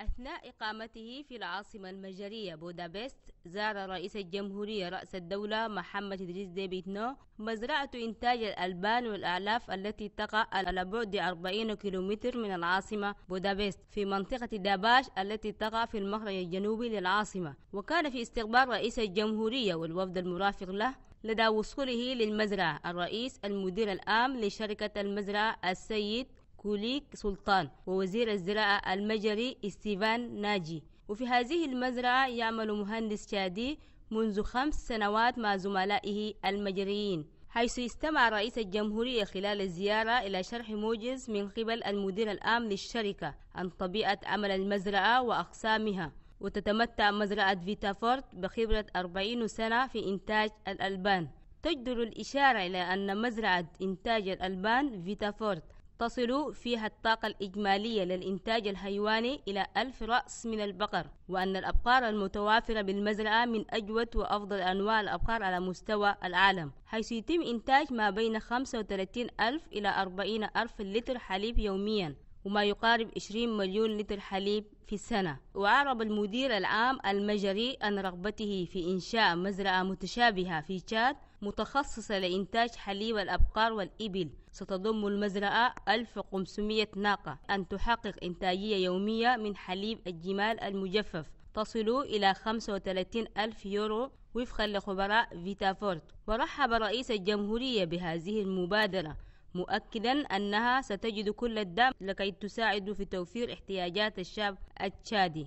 أثناء إقامته في العاصمة المجرية بودابست زار رئيس الجمهورية رأس الدولة محمد إدريس ديبيتنو مزرعة إنتاج الألبان والأعلاف التي تقع على بعد 40 كيلومتر من العاصمة بودابست في منطقة داباش التي تقع في المخرج الجنوبي للعاصمة وكان في استقبال رئيس الجمهورية والوفد المرافق له لدى وصوله للمزرعة الرئيس المدير العام لشركة المزرعة السيد كوليك سلطان ووزير الزراعة المجري ستيفان ناجي وفي هذه المزرعة يعمل مهندس شادي منذ خمس سنوات مع زملائه المجريين حيث استمع رئيس الجمهورية خلال الزيارة إلى شرح موجز من قبل المدير العام للشركة عن طبيعة عمل المزرعة وأقسامها وتتمتع مزرعة فيتافورت بخبرة 40 سنة في إنتاج الألبان تجدر الإشارة إلى أن مزرعة إنتاج الألبان فيتافورت تصل فيها الطاقة الإجمالية للإنتاج الحيواني إلى ألف رأس من البقر وأن الأبقار المتوافرة بالمزرعة من أجود وأفضل أنواع الأبقار على مستوى العالم حيث يتم إنتاج ما بين 35 ألف إلى 40 ألف لتر حليب يوميا وما يقارب 20 مليون لتر حليب في السنة وأعرب المدير العام المجري عن رغبته في إنشاء مزرعة متشابهة في تشاد متخصصة لإنتاج حليب الأبقار والإبل ستضم المزرعة 1500 ناقة أن تحقق إنتاجية يومية من حليب الجمال المجفف تصل إلى 35 ألف يورو وفقا لخبراء فيتافورت ورحب رئيس الجمهورية بهذه المبادرة مؤكدا أنها ستجد كل الدعم لكي تساعد في توفير احتياجات الشعب التشادي